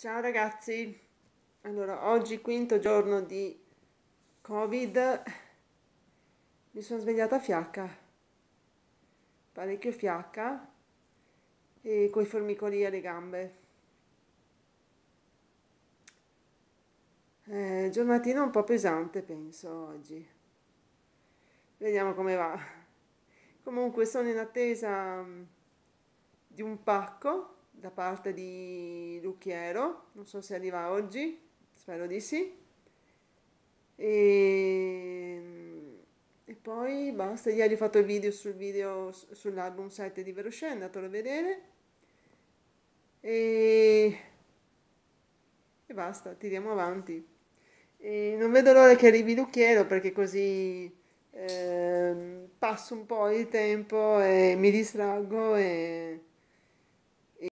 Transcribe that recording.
Ciao ragazzi, allora oggi quinto giorno di covid, mi sono svegliata fiacca, parecchio fiacca e coi formicoli alle gambe. Eh, giornatina un po' pesante penso oggi, vediamo come va. Comunque sono in attesa mm, di un pacco da parte di Lucchiero, non so se arriva oggi, spero di sì. E, ehm, e poi basta, ieri ho fatto il video sul video sull'album 7 di Veroscè, andatelo a vedere. E, e basta, tiriamo avanti. E non vedo l'ora che arrivi Lucchiero perché così eh, passo un po' di tempo e mi distraggo e